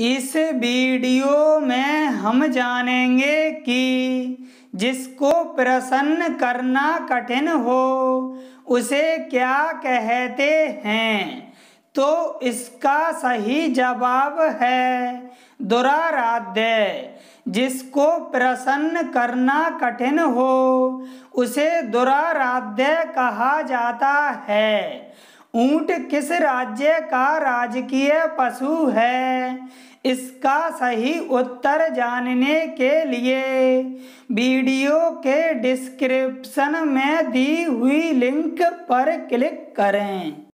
इस वीडियो में हम जानेंगे कि जिसको प्रसन्न करना कठिन हो उसे क्या कहते हैं तो इसका सही जवाब है दुराराध्य जिसको प्रसन्न करना कठिन हो उसे दुराराध्य कहा जाता है ऊंट किस राज्य का राजकीय पशु है इसका सही उत्तर जानने के लिए वीडियो के डिस्क्रिप्शन में दी हुई लिंक पर क्लिक करें